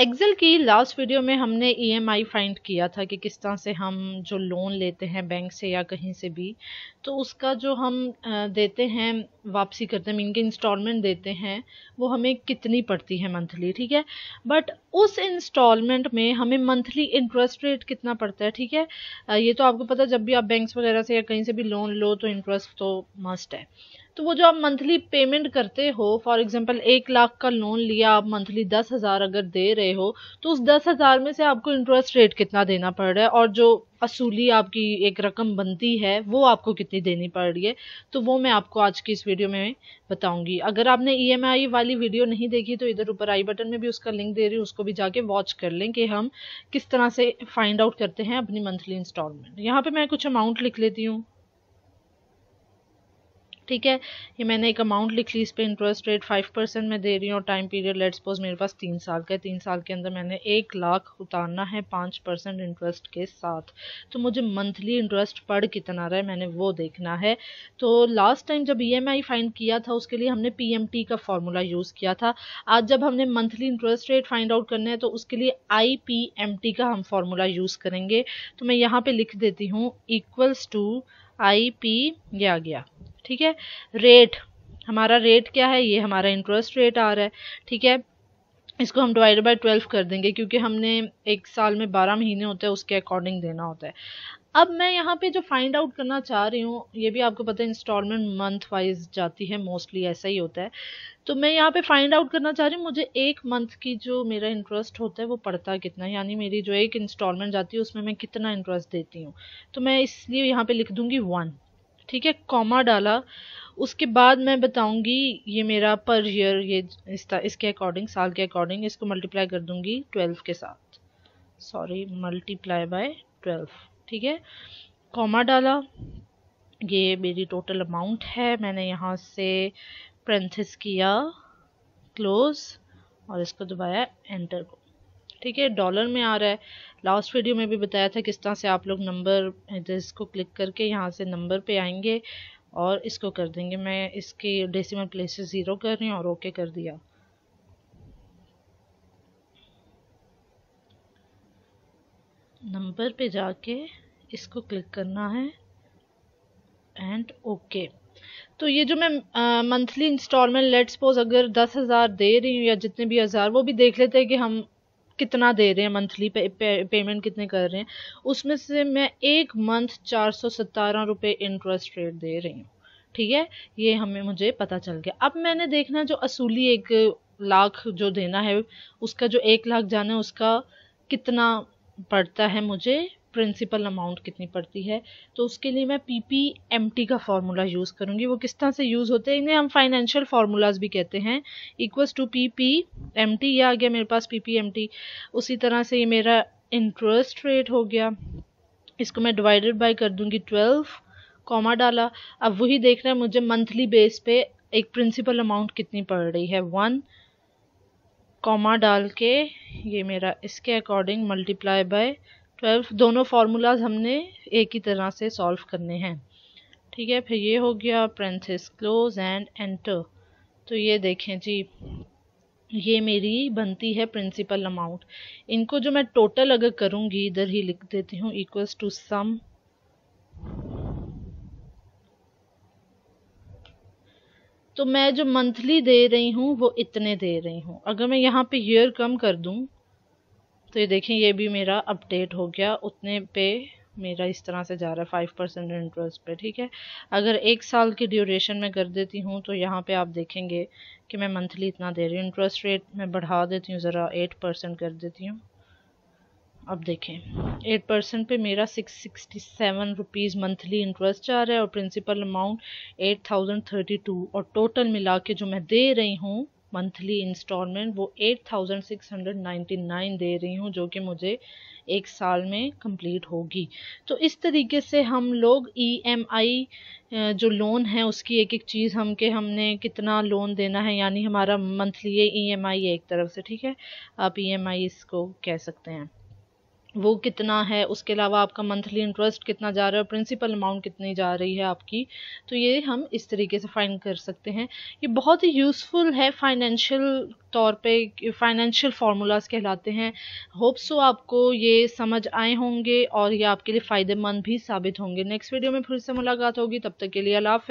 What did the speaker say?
Excel की last video में हमने ईएमआई e फाइंड किया था कि किस तरह से हम जो लोन लेते हैं बैंक से या कहीं से भी तो उसका जो हम देते हैं वापसी करते हैं मीन के इंस्टॉलमेंट देते हैं वो हमें कितनी पड़ती है मंथली ठीक है बट उस इंस्टॉलमेंट में हमें मंथली इंटरेस्ट रेट कितना पड़ता है ठीक है ये तो आपको पता जब भी आप बैंक वगैरह से या कहीं से भी लोन लो तो इंटरेस्ट तो मस्ट है तो वो जो आप मंथली पेमेंट करते हो फॉर एग्जांपल एक लाख का लोन लिया आप मंथली दस हज़ार अगर दे रहे हो तो उस दस हज़ार में से आपको इंटरेस्ट रेट कितना देना पड़ रहा है और जो असूली आपकी एक रकम बनती है वो आपको कितनी देनी पड़ रही है तो वो मैं आपको आज की इस वीडियो में बताऊंगी अगर आपने ईएमआई e वाली वीडियो नहीं देखी तो इधर ऊपर आई बटन में भी उसका लिंक दे रही हूँ उसको भी जाके वॉच कर लें कि हम किस तरह से फाइंड आउट करते हैं अपनी मंथली इंस्टॉलमेंट यहाँ पे मैं कुछ अमाउंट लिख लेती हूँ ठीक है ये मैंने एक अमाउंट लिख ली इस पर इंटरेस्ट रेट फाइव परसेंट मैं दे रही हूँ टाइम पीरियड लेट सपोज मेरे पास तीन साल का है तीन साल के अंदर मैंने एक लाख उतारना है पाँच परसेंट इंटरेस्ट के साथ तो मुझे मंथली इंटरेस्ट पड़ कितना रहा है मैंने वो देखना है तो लास्ट टाइम जब ई एम आई फाइंड किया था उसके लिए हमने पी एम टी का फॉर्मूला यूज़ किया था आज जब हमने monthly interest rate find out करना है तो उसके लिए आई पी एम टी का हम फॉर्मूला यूज़ करेंगे तो मैं यहाँ पर लिख देती हूँ इक्वल्स टू आई पी ये गया ठीक है रेट हमारा रेट क्या है ये हमारा इंटरेस्ट रेट आ रहा है ठीक है इसको हम डिवाइड बाय ट्वेल्व कर देंगे क्योंकि हमने एक साल में बारह महीने होते हैं उसके अकॉर्डिंग देना होता है अब मैं यहाँ पे जो फाइंड आउट करना चाह रही हूँ ये भी आपको पता है इंस्टॉलमेंट मंथ वाइज जाती है मोस्टली ऐसा ही होता है तो मैं यहाँ पे फाइंड आउट करना चाह रही हूँ मुझे एक मंथ की जो मेरा इंटरेस्ट होता है वो पड़ता है कितना यानी मेरी जो एक इंस्टॉलमेंट जाती है उसमें मैं कितना इंटरेस्ट देती हूँ तो मैं इसलिए यहाँ पर लिख दूंगी वन ठीक है कॉमा डाला उसके बाद मैं बताऊंगी ये मेरा पर ईयर ये इस इसके अकॉर्डिंग साल के अकॉर्डिंग इसको मल्टीप्लाई कर दूंगी ट्वेल्व के साथ सॉरी मल्टीप्लाई बाय ट्वेल्व ठीक है कॉमा डाला ये मेरी टोटल अमाउंट है मैंने यहाँ से प्रेंथिस किया क्लोज और इसको दबाया एंटर को ठीक है डॉलर में आ रहा है लास्ट वीडियो में भी बताया था किस तरह से आप लोग नंबर इसको क्लिक करके यहाँ से नंबर पे आएंगे और इसको कर देंगे मैं इसके डेसिमल प्लेस से ज़ीरो कर रही हूँ और ओके कर दिया नंबर पे जाके इसको क्लिक करना है एंड ओके तो ये जो मैं मंथली इंस्टॉलमेंट लेट सपोज अगर दस हज़ार दे रही हूँ या जितने भी हज़ार वो भी देख लेते हैं कि हम कितना दे रहे हैं मंथली पे, पे, पेमेंट कितने कर रहे हैं उसमें से मैं एक मंथ चार सौ सतारह रुपये इंटरेस्ट रेट दे रही हूँ ठीक है ये हमें मुझे पता चल गया अब मैंने देखना जो असूली एक लाख जो देना है उसका जो एक लाख जाना है उसका कितना पड़ता है मुझे प्रिंसिपल अमाउंट कितनी पड़ती है तो उसके लिए मैं पी पी एम टी का फार्मूला यूज़ करूँगी वो किस तरह से यूज़ होते हैं इन्हें हम फाइनेंशियल फार्मूलाज भी कहते हैं equals to P P M T या आ गया मेरे पास पी पी एम टी उसी तरह से ये मेरा इंटरेस्ट रेट हो गया इसको मैं डिवाइडेड बाय कर दूंगी ट्वेल्व कॉमा डाला अब वही देख रहे हैं मुझे मंथली बेस पे एक प्रिंसिपल अमाउंट कितनी पड़ रही है वन कॉमा डाल के ये मेरा इसके अकॉर्डिंग मल्टीप्लाई बाय ट्वेल्व दोनों फार्मूलाज हमने एक ही तरह से सॉल्व करने हैं ठीक है फिर ये हो गया प्रेंथिस क्लोज एंड एंटर तो ये देखें जी ये मेरी बनती है प्रिंसिपल अमाउंट इनको जो मैं टोटल अगर करूँगी इधर ही लिख देती हूँ इक्वल्स टू सम तो मैं जो मंथली दे रही हूँ वो इतने दे रही हूँ अगर मैं यहाँ पे ईयर कम कर दूँ तो ये देखें ये भी मेरा अपडेट हो गया उतने पे मेरा इस तरह से जा रहा है फाइव परसेंट इंटरेस्ट पे ठीक है अगर एक साल की ड्यूरेशन में कर देती हूँ तो यहाँ पे आप देखेंगे कि मैं मंथली इतना दे रही हूँ इंटरेस्ट रेट मैं बढ़ा देती हूँ ज़रा एट परसेंट कर देती हूँ अब देखें एट परसेंट पर मेरा six sixty seven rupees monthly interest जा रहा है और principal amount eight thousand thirty two और टोटल मिला के जो मैं दे रही हूँ मंथली इंस्टॉलमेंट वो eight thousand six hundred ninety nine दे रही हूँ जो कि मुझे एक साल में कंप्लीट होगी तो इस तरीके से हम लोग ईएमआई e जो लोन है उसकी एक एक चीज़ हम के हमने कितना लोन देना है यानी हमारा मंथली ये ईएमआई e एक तरफ से ठीक है आप ईएमआई e इसको कह सकते हैं वो कितना है उसके अलावा आपका मंथली इंटरेस्ट कितना जा रहा है प्रिंसिपल अमाउंट कितनी जा रही है आपकी तो ये हम इस तरीके से फाइंड कर सकते हैं ये बहुत ही यूज़फुल है फाइनेंशियल तौर पे फाइनेंशियल फार्मूलाज कहलाते हैं होप सो आपको ये समझ आए होंगे और ये आपके लिए फ़ायदेमंद भी साबित होंगे नेक्स्ट वीडियो में फिर से मुलाकात होगी तब तक के लिए अलाफ़